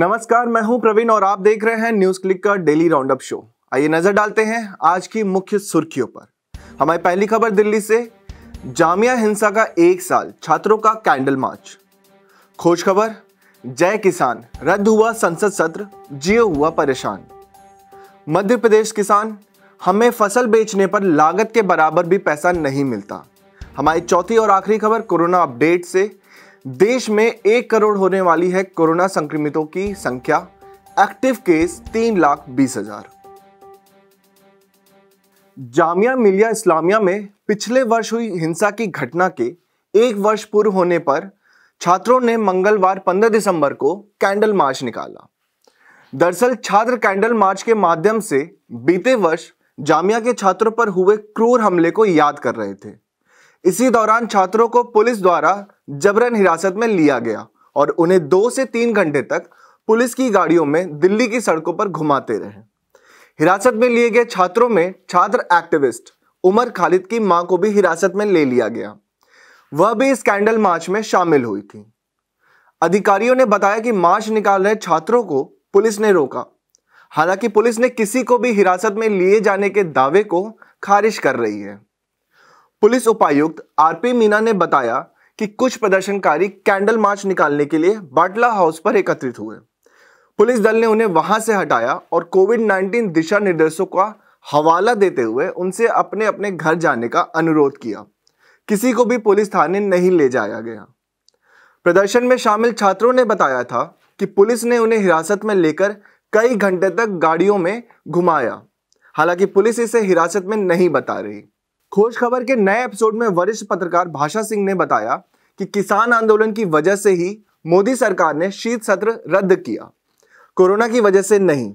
नमस्कार मैं हूं प्रवीण और आप देख रहे हैं न्यूज क्लिक का डेली राउंडअप शो आइए नजर डालते हैं आज की मुख्य सुर्खियों पर हमारी पहली खबर दिल्ली से जामिया हिंसा का एक साल छात्रों का कैंडल मार्च खोज खबर जय किसान रद्द हुआ संसद सत्र जियो हुआ परेशान मध्य प्रदेश किसान हमें फसल बेचने पर लागत के बराबर भी पैसा नहीं मिलता हमारी चौथी और आखिरी खबर कोरोना अपडेट से देश में एक करोड़ होने वाली है कोरोना संक्रमितों की संख्या एक्टिव केस तीन लाख बीस हजार जामिया मिलिया इस्लामिया में पिछले वर्ष हुई हिंसा की घटना के एक वर्ष पूर्व होने पर छात्रों ने मंगलवार 15 दिसंबर को कैंडल मार्च निकाला दरअसल छात्र कैंडल मार्च के माध्यम से बीते वर्ष जामिया के छात्रों पर हुए क्रूर हमले को याद कर रहे थे इसी दौरान छात्रों को पुलिस द्वारा जबरन हिरासत में लिया गया और उन्हें दो से तीन घंटे तक पुलिस की गाड़ियों में दिल्ली की सड़कों पर घुमाते रहे हिरासत में लिए गए छात्रों में छात्र एक्टिविस्ट उमर खालिद की मां को भी हिरासत में ले लिया गया वह भी स्कैंडल मार्च में शामिल हुई थी अधिकारियों ने बताया कि मार्च निकाल रहे छात्रों को पुलिस ने रोका हालांकि पुलिस ने किसी को भी हिरासत में लिए जाने के दावे को खारिज कर रही है पुलिस उपायुक्त आरपी मीना ने बताया कि कुछ प्रदर्शनकारी कैंडल मार्च निकालने के लिए बाटला हाउस पर एकत्रित हुए पुलिस दल ने उन्हें वहां से हटाया और कोविड 19 दिशा निर्देशों का हवाला देते हुए उनसे अपने अपने घर जाने का अनुरोध किया किसी को भी पुलिस थाने नहीं ले जाया गया प्रदर्शन में शामिल छात्रों ने बताया था कि पुलिस ने उन्हें हिरासत में लेकर कई घंटे तक गाड़ियों में घुमाया हालांकि पुलिस इसे हिरासत में नहीं बता रही खोज खबर के नए एपिसोड में वरिष्ठ पत्रकार भाषा सिंह ने बताया कि किसान आंदोलन की वजह से ही मोदी सरकार ने शीत सत्र रद्द किया कोरोना की वजह से नहीं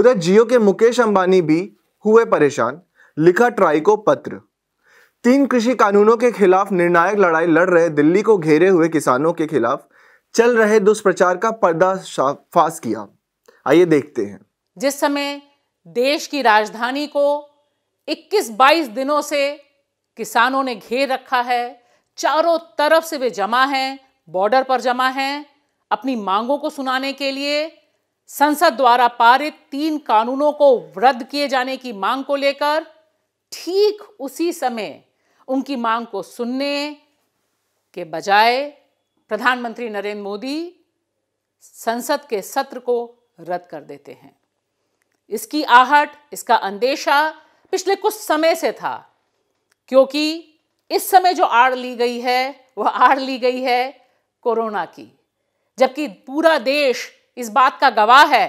उधर जियो के मुकेश अंबानी भी हुए परेशान लिखा ट्राई को पत्र तीन कृषि कानूनों के खिलाफ निर्णायक लड़ाई लड़ रहे दिल्ली को घेरे हुए किसानों के खिलाफ चल रहे दुष्प्रचार का पर्दाफाश किया आइए देखते हैं जिस समय देश की राजधानी को 21-22 दिनों से किसानों ने घेर रखा है चारों तरफ से वे जमा हैं बॉर्डर पर जमा हैं अपनी मांगों को सुनाने के लिए संसद द्वारा पारित तीन कानूनों को रद्द किए जाने की मांग को लेकर ठीक उसी समय उनकी मांग को सुनने के बजाय प्रधानमंत्री नरेंद्र मोदी संसद के सत्र को रद्द कर देते हैं इसकी आहट इसका अंदेशा पिछले कुछ समय से था क्योंकि इस समय जो आड़ ली गई है वह आड़ ली गई है कोरोना की जबकि पूरा देश इस बात का गवाह है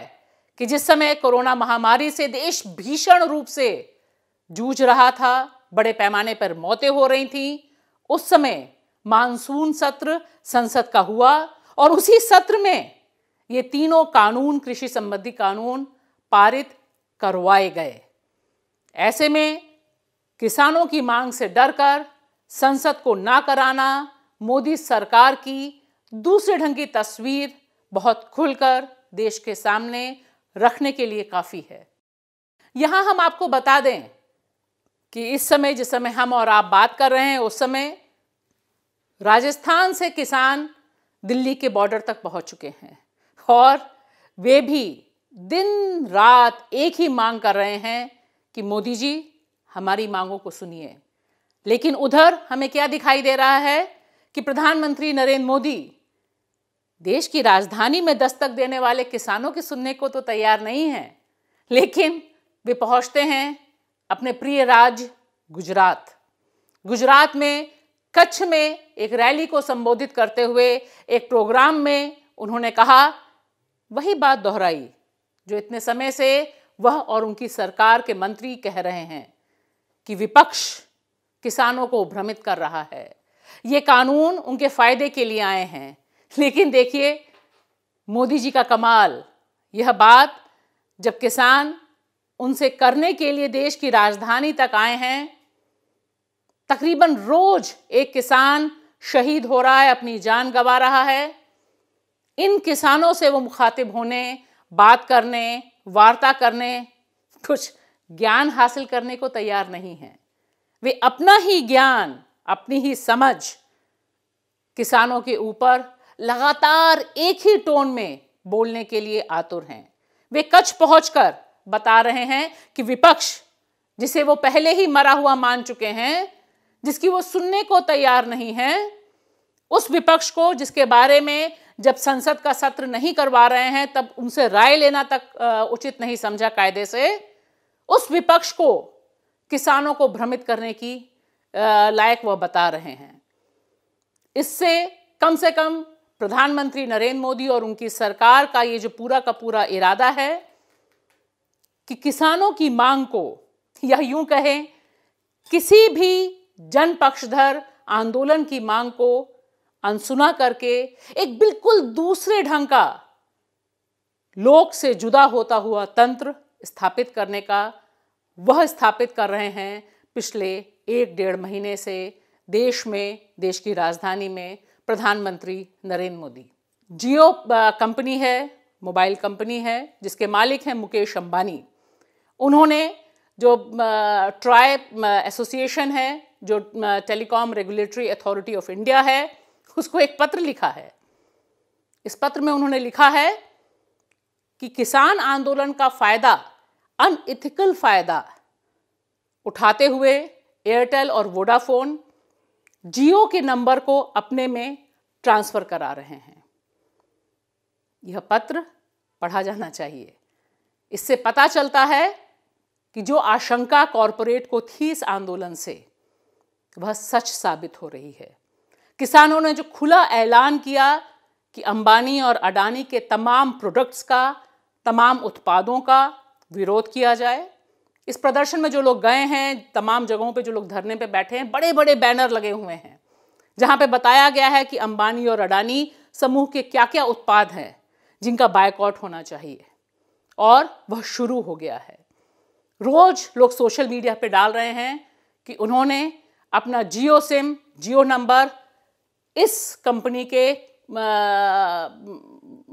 कि जिस समय कोरोना महामारी से देश भीषण रूप से जूझ रहा था बड़े पैमाने पर मौतें हो रही थीं उस समय मानसून सत्र संसद का हुआ और उसी सत्र में ये तीनों कानून कृषि संबंधी कानून पारित करवाए गए ऐसे में किसानों की मांग से डरकर संसद को ना कराना मोदी सरकार की दूसरे ढंग की तस्वीर बहुत खुलकर देश के सामने रखने के लिए काफ़ी है यहां हम आपको बता दें कि इस समय जिस समय हम और आप बात कर रहे हैं उस समय राजस्थान से किसान दिल्ली के बॉर्डर तक पहुंच चुके हैं और वे भी दिन रात एक ही मांग कर रहे हैं कि मोदी जी हमारी मांगों को सुनिए लेकिन उधर हमें क्या दिखाई दे रहा है कि प्रधानमंत्री नरेंद्र मोदी देश की राजधानी में दस्तक देने वाले किसानों के सुनने को तो तैयार नहीं है लेकिन वे पहुंचते हैं अपने प्रिय राज्य गुजरात गुजरात में कच्छ में एक रैली को संबोधित करते हुए एक प्रोग्राम में उन्होंने कहा वही बात दोहराई जो इतने समय से वह और उनकी सरकार के मंत्री कह रहे हैं कि विपक्ष किसानों को भ्रमित कर रहा है ये कानून उनके फायदे के लिए आए हैं लेकिन देखिए मोदी जी का कमाल यह बात जब किसान उनसे करने के लिए देश की राजधानी तक आए हैं तकरीबन रोज एक किसान शहीद हो रहा है अपनी जान गंवा रहा है इन किसानों से वो मुखातिब होने बात करने वार्ता करने कुछ ज्ञान हासिल करने को तैयार नहीं है वे अपना ही ज्ञान अपनी ही समझ किसानों के ऊपर लगातार एक ही टोन में बोलने के लिए आतुर हैं वे कच्छ पहुंचकर बता रहे हैं कि विपक्ष जिसे वो पहले ही मरा हुआ मान चुके हैं जिसकी वो सुनने को तैयार नहीं है उस विपक्ष को जिसके बारे में जब संसद का सत्र नहीं करवा रहे हैं तब उनसे राय लेना तक उचित नहीं समझा कायदे से उस विपक्ष को किसानों को भ्रमित करने की लायक वह बता रहे हैं इससे कम से कम प्रधानमंत्री नरेंद्र मोदी और उनकी सरकार का ये जो पूरा का पूरा इरादा है कि किसानों की मांग को या यूं कहें किसी भी जन पक्षधर आंदोलन की मांग को अनसुना करके एक बिल्कुल दूसरे ढंग का लोक से जुदा होता हुआ तंत्र स्थापित करने का वह स्थापित कर रहे हैं पिछले एक डेढ़ महीने से देश में देश की राजधानी में प्रधानमंत्री नरेंद्र मोदी जियो कंपनी है मोबाइल कंपनी है जिसके मालिक हैं मुकेश अंबानी उन्होंने जो ट्राई एसोसिएशन है जो telecom regulatory authority of India है उसको एक पत्र लिखा है इस पत्र में उन्होंने लिखा है कि किसान आंदोलन का फायदा अनइथिकल फायदा उठाते हुए एयरटेल और वोडाफोन जियो के नंबर को अपने में ट्रांसफ़र करा रहे हैं यह पत्र पढ़ा जाना चाहिए इससे पता चलता है कि जो आशंका कॉरपोरेट को थी इस आंदोलन से वह सच साबित हो रही है किसानों ने जो खुला ऐलान किया कि अंबानी और अडानी के तमाम प्रोडक्ट्स का तमाम उत्पादों का विरोध किया जाए इस प्रदर्शन में जो लोग गए हैं तमाम जगहों पे जो लोग धरने पे बैठे हैं बड़े बड़े बैनर लगे हुए हैं जहाँ पे बताया गया है कि अंबानी और अडानी समूह के क्या क्या उत्पाद हैं जिनका बायकॉट होना चाहिए और वह शुरू हो गया है रोज लोग सोशल मीडिया पे डाल रहे हैं कि उन्होंने अपना जियो सिम जियो नंबर इस कंपनी के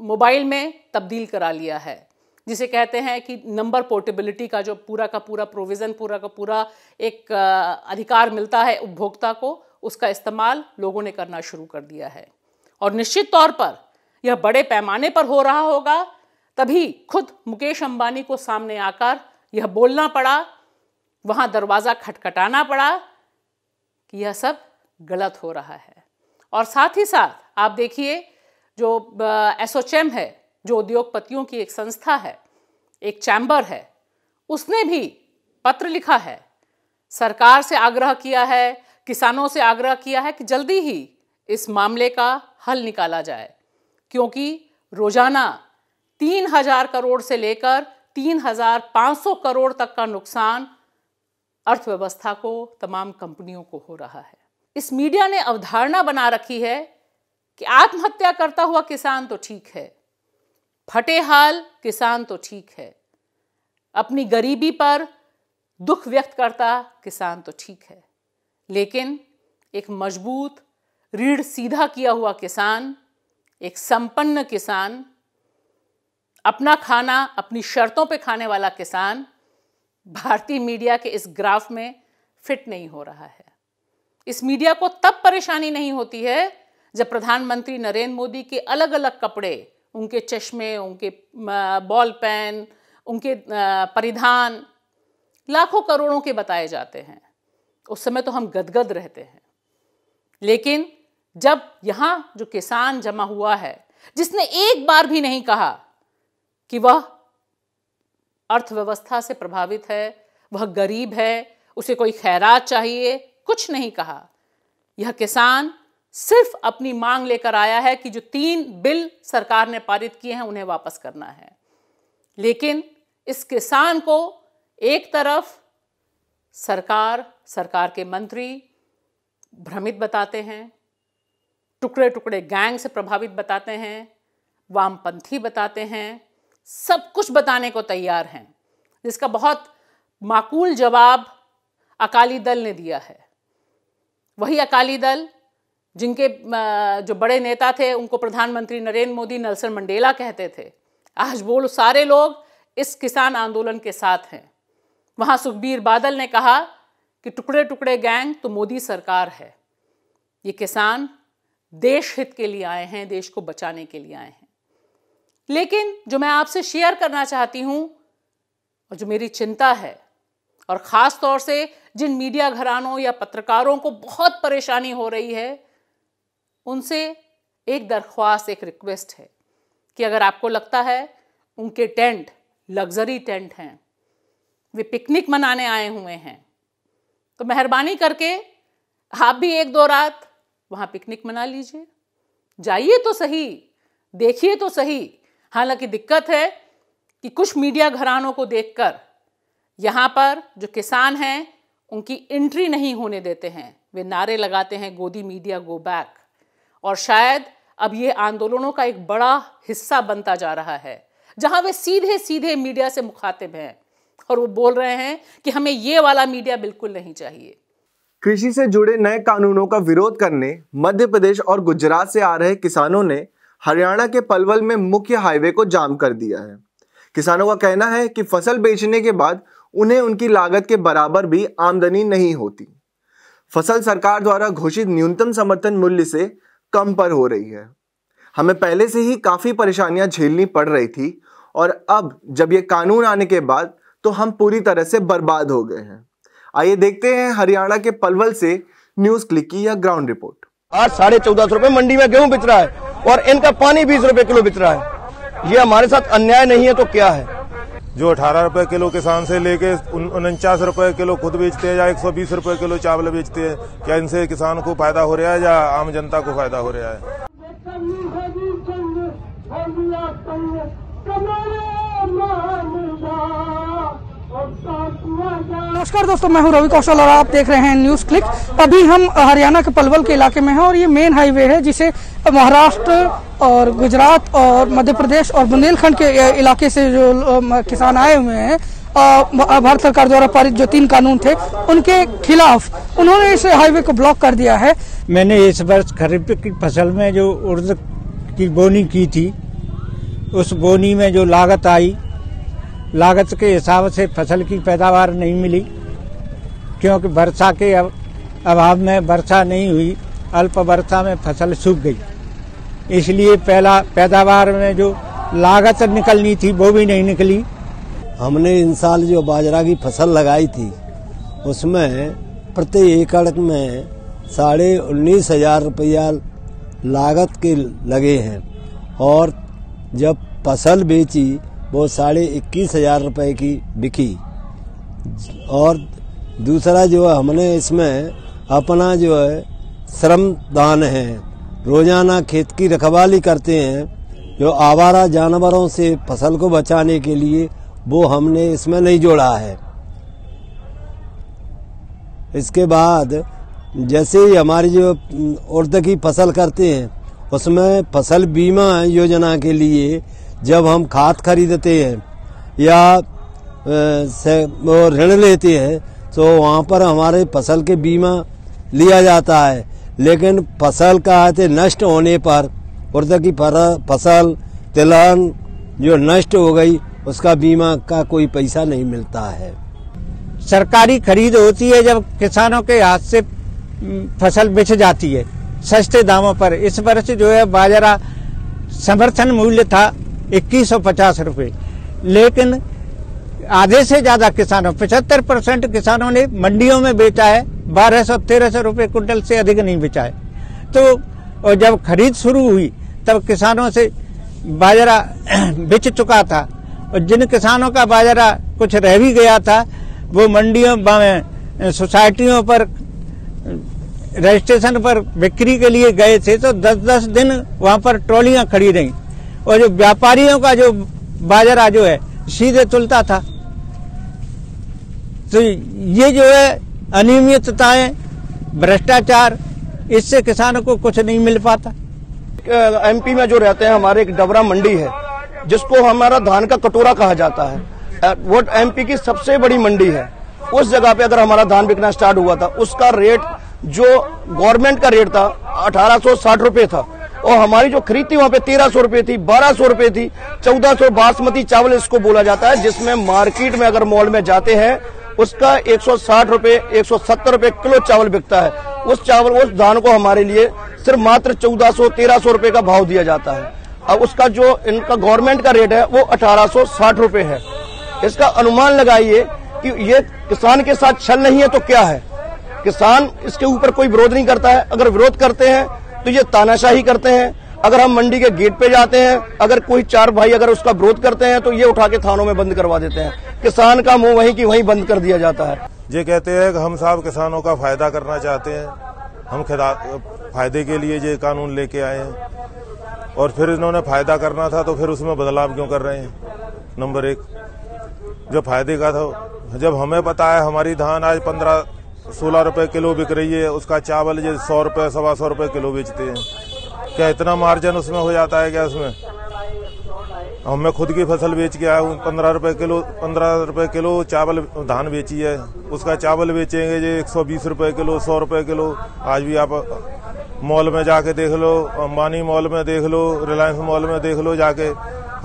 मोबाइल में तब्दील करा लिया है जिसे कहते हैं कि नंबर पोर्टेबिलिटी का जो पूरा का पूरा प्रोविज़न पूरा का पूरा एक अधिकार मिलता है उपभोक्ता को उसका इस्तेमाल लोगों ने करना शुरू कर दिया है और निश्चित तौर पर यह बड़े पैमाने पर हो रहा होगा तभी खुद मुकेश अंबानी को सामने आकर यह बोलना पड़ा वहाँ दरवाज़ा खटखटाना पड़ा कि यह सब गलत हो रहा है और साथ ही साथ आप देखिए जो एसोचैम है जो उद्योगपतियों की एक संस्था है एक चैम्बर है उसने भी पत्र लिखा है सरकार से आग्रह किया है किसानों से आग्रह किया है कि जल्दी ही इस मामले का हल निकाला जाए क्योंकि रोजाना तीन हजार करोड़ से लेकर तीन हजार पाँच सौ करोड़ तक का नुकसान अर्थव्यवस्था को तमाम कंपनियों को हो रहा है इस मीडिया ने अवधारणा बना रखी है कि आत्महत्या करता हुआ किसान तो ठीक है फटे हाल किसान तो ठीक है अपनी गरीबी पर दुख व्यक्त करता किसान तो ठीक है लेकिन एक मजबूत रीढ़ सीधा किया हुआ किसान एक संपन्न किसान अपना खाना अपनी शर्तों पे खाने वाला किसान भारतीय मीडिया के इस ग्राफ में फिट नहीं हो रहा है इस मीडिया को तब परेशानी नहीं होती है जब प्रधानमंत्री नरेंद्र मोदी के अलग अलग कपड़े उनके चश्मे उनके बॉल पेन उनके परिधान लाखों करोड़ों के बताए जाते हैं उस समय तो हम गदगद रहते हैं लेकिन जब यहाँ जो किसान जमा हुआ है जिसने एक बार भी नहीं कहा कि वह अर्थव्यवस्था से प्रभावित है वह गरीब है उसे कोई खैरात चाहिए कुछ नहीं कहा यह किसान सिर्फ अपनी मांग लेकर आया है कि जो तीन बिल सरकार ने पारित किए हैं उन्हें वापस करना है लेकिन इस किसान को एक तरफ सरकार सरकार के मंत्री भ्रमित बताते हैं टुकड़े टुकड़े गैंग से प्रभावित बताते हैं वामपंथी बताते हैं सब कुछ बताने को तैयार हैं जिसका बहुत माकूल जवाब अकाली दल ने दिया है वही अकाली दल जिनके जो बड़े नेता थे उनको प्रधानमंत्री नरेंद्र मोदी नेल्सन मंडेला कहते थे आज वो सारे लोग इस किसान आंदोलन के साथ हैं वहाँ सुखबीर बादल ने कहा कि टुकड़े टुकड़े गैंग तो मोदी सरकार है ये किसान देश हित के लिए आए हैं देश को बचाने के लिए आए हैं लेकिन जो मैं आपसे शेयर करना चाहती हूँ और जो मेरी चिंता है और ख़ास तौर से जिन मीडिया घरानों या पत्रकारों को बहुत परेशानी हो रही है उनसे एक दरख्वास्त एक रिक्वेस्ट है कि अगर आपको लगता है उनके टेंट लग्जरी टेंट हैं वे पिकनिक मनाने आए हुए हैं तो मेहरबानी करके आप भी एक दो रात वहाँ पिकनिक मना लीजिए जाइए तो सही देखिए तो सही हालांकि दिक्कत है कि कुछ मीडिया घरानों को देखकर यहाँ पर जो किसान हैं उनकी एंट्री नहीं होने देते हैं वे नारे लगाते हैं गोदी मीडिया गो बैक और शायद अब ये आंदोलनों का एक बड़ा हिस्सा बनता जा रहा है जहां वे सीधे सीधे मीडिया से मुखातिब हैं और वो बोल रहे हैं कि हमें ये वाला मीडिया बिल्कुल नहीं चाहिए कृषि से जुड़े नए कानूनों का विरोध करने मध्य प्रदेश और गुजरात से आ रहे किसानों ने हरियाणा के पलवल में मुख्य हाईवे को जाम कर दिया है किसानों का कहना है कि फसल बेचने के बाद उन्हें उनकी लागत के बराबर भी आमदनी नहीं होती फसल सरकार द्वारा घोषित न्यूनतम समर्थन मूल्य से कम पर हो रही है हमें पहले से ही काफ़ी परेशानियां झेलनी पड़ रही थी और अब जब ये कानून आने के बाद तो हम पूरी तरह से बर्बाद हो गए हैं आइए देखते हैं हरियाणा के पलवल से न्यूज क्लिक की या ग्राउंड रिपोर्ट आज साढ़े चौदह सौ रुपए मंडी में गेहूं बिच रहा है और इनका पानी बीस रुपए किलो बिच रहा है ये हमारे साथ अन्याय नहीं है तो क्या है जो अठारह रुपए किलो किसान से लेके उनचास रुपए किलो खुद बेचते हैं या एक सौ बीस रुपए किलो चावल बेचते हैं क्या इनसे किसान को फायदा हो रहा है या आम जनता को फायदा हो रहा है नमस्कार दोस्तों मैं हूं रवि कौशल और आप देख रहे हैं न्यूज क्लिक अभी हम हरियाणा के पलवल के इलाके में हैं और ये मेन हाईवे है जिसे महाराष्ट्र और गुजरात और मध्य प्रदेश और बुंदेलखंड के इलाके से जो किसान आए हुए हैं भारत सरकार द्वारा पारित जो तीन कानून थे उनके खिलाफ उन्होंने इस हाईवे को ब्लॉक कर दिया है मैंने इस वर्ष खरीफ की फसल में जो उर्द की बोनी की थी उस बोनी में जो लागत आई लागत के हिसाब से फसल की पैदावार नहीं मिली क्योंकि वर्षा के अभाव में वर्षा नहीं हुई अल्प वर्षा में फसल सूख गई इसलिए पहला पैदावार में जो लागत निकलनी थी वो भी नहीं निकली हमने इन साल जो बाजरा की फसल लगाई थी उसमें प्रति एकड़ में साढ़े उन्नीस हजार रुपया लागत के लगे हैं और जब फसल बेची वो साढ़े इक्कीस हजार रुपये की बिकी और दूसरा जो है हमने इसमें अपना जो है श्रम दान है रोजाना खेत की रखवाली करते हैं जो आवारा जानवरों से फसल को बचाने के लिए वो हमने इसमें नहीं जोड़ा है इसके बाद जैसे ही हमारी जो उर्द की फसल करते हैं उसमें फसल बीमा योजना के लिए जब हम खाद खरीदते हैं या ऋण लेते हैं तो वहाँ पर हमारे फसल के बीमा लिया जाता है लेकिन फसल का आते तो नष्ट होने पर तक की फसल तिलहन जो नष्ट हो गई उसका बीमा का कोई पैसा नहीं मिलता है सरकारी खरीद होती है जब किसानों के हाथ से फसल बिछ जाती है सस्ते दामों पर इस वर्ष जो है बाजरा समर्थन मूल्य था इक्कीस सौ पचास रुपये लेकिन आधे से ज्यादा किसानों पचहत्तर परसेंट किसानों ने मंडियों में बेचा है बारह सौ तेरह सौ रुपये कुंटल से अधिक नहीं बेचा है तो और जब खरीद शुरू हुई तब किसानों से बाजरा बेच चुका था और जिन किसानों का बाजरा कुछ रह भी गया था वो मंडियों सोसाइटियों पर रजिस्ट्रेशन पर बिक्री के लिए गए थे तो दस दस दिन वहाँ पर ट्रॉलियाँ खड़ी रहीं और जो व्यापारियों का जो बाजरा जो है सीधे तुलता था तो ये जो है अनियमितताएं भ्रष्टाचार इससे किसानों को कुछ नहीं मिल पाता एमपी में जो रहते हैं हमारे एक डबरा मंडी है जिसको हमारा धान का कटोरा कहा जाता है वो एमपी की सबसे बड़ी मंडी है उस जगह पे अगर हमारा धान बिकना स्टार्ट हुआ था उसका रेट जो गवर्नमेंट का रेट था अठारह सौ साठ था और हमारी जो खरीद थी वहाँ पे तेरह सौ रूपये थी बारह सौ रूपये थी चौदह सौ बासमती चावल इसको बोला जाता है जिसमें मार्केट में अगर मॉल में जाते हैं उसका एक सौ साठ रुपए एक सौ सत्तर रुपये किलो चावल बिकता है उस चावल उस धान को हमारे लिए सिर्फ मात्र चौदह सौ तेरह सौ रूपये का भाव दिया जाता है अब उसका जो इनका गवर्नमेंट का रेट है वो अठारह सौ साठ रूपये है इसका अनुमान लगाइए कि ये किसान के साथ छल नहीं है तो क्या है किसान इसके ऊपर कोई विरोध नहीं करता है अगर विरोध करते हैं तो ये तानाशाही करते हैं अगर हम मंडी के गेट पे जाते हैं अगर कोई चार भाई अगर उसका विरोध करते हैं तो ये उठा के थानों में बंद करवा देते हैं किसान का मुंह वहीं की वहीं बंद कर दिया जाता है ये कहते हैं कि हम साहब किसानों का फायदा करना चाहते हैं हम फायदे के लिए ये कानून लेके आए हैं और फिर इन्होंने फायदा करना था तो फिर उसमें बदलाव क्यों कर रहे हैं नंबर एक जो फायदे का था जब हमें पता है हमारी धान आज पंद्रह सोलह रुपए किलो बिक रही है उसका चावल ये सौ रुपए सवा सौ रुपए किलो बेचते हैं क्या इतना मार्जिन उसमें हो जाता है क्या उसमें और मैं खुद की फसल बेच के आया हूँ पंद्रह रुपए किलो पंद्रह रुपए किलो चावल धान बेची है उसका चावल बेचेंगे जो एक सौ बीस रुपए किलो सौ रुपए किलो आज भी आप मॉल में जाके देख लो अंबानी मॉल में देख लो रिलायंस मॉल में देख लो जाके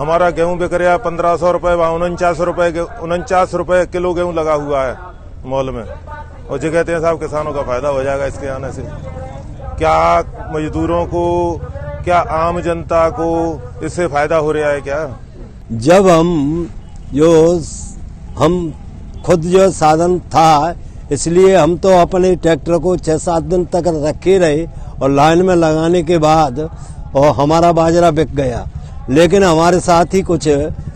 हमारा गेहूं बिक रहा है पंद्रह सौ रुपए वहाँ उनचास रुपए उनचास रुपए किलो गेहूँ लगा हुआ है मॉल में और जगह साहब किसानों का फायदा हो जाएगा इसके आने से क्या मजदूरों को क्या आम जनता को इससे फायदा हो रहा है क्या जब हम जो हम खुद जो साधन था इसलिए हम तो अपने ट्रैक्टर को छह सात दिन तक रखे रहे और लाइन में लगाने के बाद और हमारा बाजरा बिक गया लेकिन हमारे साथ ही कुछ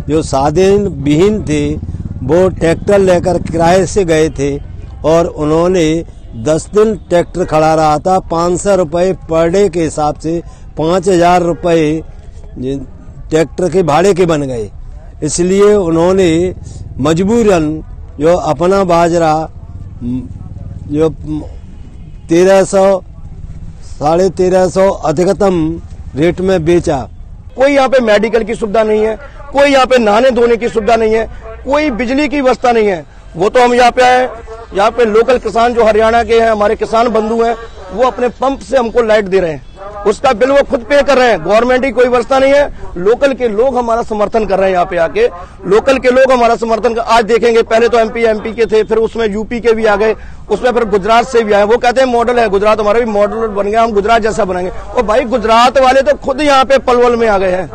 जो साधन विहीन थे वो ट्रैक्टर लेकर किराए से गए थे और उन्होंने दस दिन ट्रैक्टर खड़ा रहा था पाँच सौ रुपये पर डे के हिसाब से पाँच हजार रुपये ट्रैक्टर के भाड़े के बन गए इसलिए उन्होंने मजबूरन जो अपना बाजरा जो तेरह सौ साढ़े तेरह सौ अधिकतम रेट में बेचा कोई यहाँ पे मेडिकल की सुविधा नहीं है कोई यहाँ पे नहाने धोने की सुविधा नहीं है कोई बिजली की व्यवस्था नहीं है वो तो हम यहाँ पे आए यहाँ पे लोकल किसान जो हरियाणा के हैं हमारे किसान बंधु हैं वो अपने पंप से हमको लाइट दे रहे हैं उसका बिल वो खुद पे कर रहे हैं गवर्नमेंट की कोई व्यवस्था नहीं है लोकल के लोग हमारा समर्थन कर रहे हैं यहाँ पे आके लोकल के लोग हमारा समर्थन कर आज देखेंगे पहले तो एमपी एमपी के थे फिर उसमें यूपी के भी आ गए उसमें फिर गुजरात से भी आए वो कहते हैं मॉडल है गुजरात हमारा भी मॉडल बन गया हम गुजरात जैसा बनाएंगे और भाई गुजरात वाले तो खुद यहाँ पे पलवल में आ गए हैं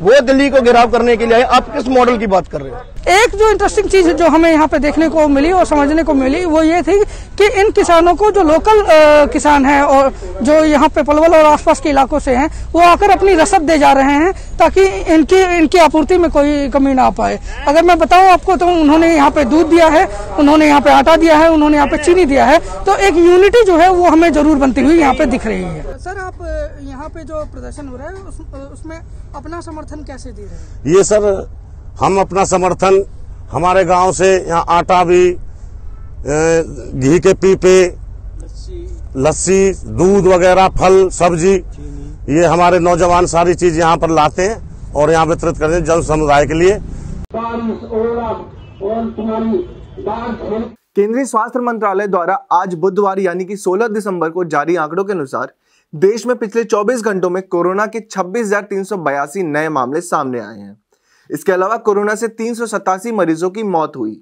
वो दिल्ली को घेराव करने के लिए आए आप किस मॉडल की बात कर रहे हो एक जो इंटरेस्टिंग चीज जो हमें यहाँ पे देखने को मिली और समझने को मिली वो ये थी कि इन किसानों को जो लोकल आ, किसान है और जो यहाँ पे पलवल और आसपास के इलाकों से हैं वो आकर अपनी रसद दे जा रहे हैं ताकि इनकी इनकी आपूर्ति में कोई कमी ना पाए अगर मैं बताऊँ आपको तो उन्होंने यहाँ पे दूध दिया है उन्होंने यहाँ पे आटा दिया है उन्होंने यहाँ पे चीनी दिया है तो एक यूनिटी जो है वो हमें जरूर बनती हुई यहाँ पे दिख रही है सर आप यहाँ पे जो प्रदर्शन हो रहा है उस, उसमें अपना समर्थन कैसे दे रहे हैं ये सर हम अपना समर्थन हमारे गांव से यहाँ आटा भी घी के पीपे लस्सी दूध वगैरह फल सब्जी ये हमारे नौजवान सारी चीज यहाँ पर लाते हैं और यहाँ वितरित करते हैं जन समुदाय के लिए केंद्रीय स्वास्थ्य मंत्रालय द्वारा आज बुधवार यानी कि 16 दिसंबर को जारी आंकड़ों के अनुसार देश में पिछले 24 घंटों में कोरोना के छब्बीस नए मामले सामने आए हैं इसके अलावा कोरोना से तीन मरीजों की मौत हुई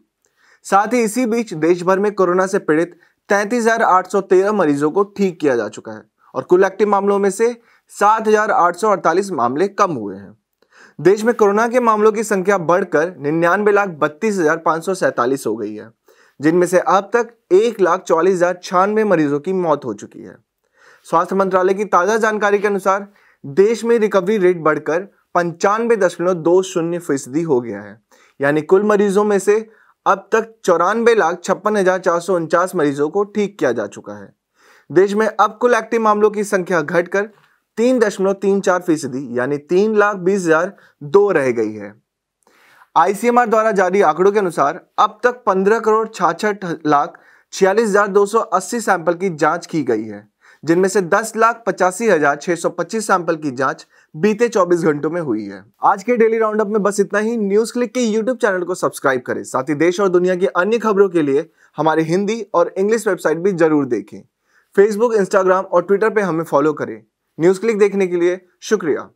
साथ ही इसी बीच देश भर में कोरोना से पीड़ित 33,813 मरीजों को ठीक किया जा चुका है और कुल एक्टिव मामलों में से 7,848 मामले कम हुए हैं देश में कोरोना के मामलों की संख्या बढ़कर निन्यानवे लाख बत्तीस हजार सौ हो गई है जिनमें से अब तक एक लाख चौलीस हजार छियानवे मरीजों की मौत हो चुकी है स्वास्थ्य मंत्रालय की ताज़ा जानकारी के अनुसार देश में रिकवरी रेट बढ़कर पंचानवे दशमलव दो शून्य फीसदी हो गया है यानी कुल मरीजों में से अब तक चौरानवे लाख छप्पन हजार चार सौ उनचास मरीजों को ठीक किया जा चुका है देश में अब कुल एक्टिव मामलों की संख्या घटकर तीन दशमलव तीन चार फीसदी यानी तीन लाख बीस हजार दो रह गई है आईसीएमआर द्वारा जारी आंकड़ों के अनुसार अब तक पंद्रह करोड़ छाछठ लाख छियालीस हजार दो सौ अस्सी सैंपल की जांच की गई है जिनमें से दस लाख पचासी हजार छह सौ पच्चीस सैंपल की जांच बीते 24 घंटों में हुई है आज के डेली राउंड अप में बस इतना ही न्यूज क्लिक के यूट्यूब चैनल को सब्सक्राइब करें साथ ही देश और दुनिया की अन्य खबरों के लिए हमारे हिंदी और इंग्लिश वेबसाइट भी जरूर देखें फेसबुक इंस्टाग्राम और ट्विटर पर हमें फॉलो करें न्यूज क्लिक देखने के लिए शुक्रिया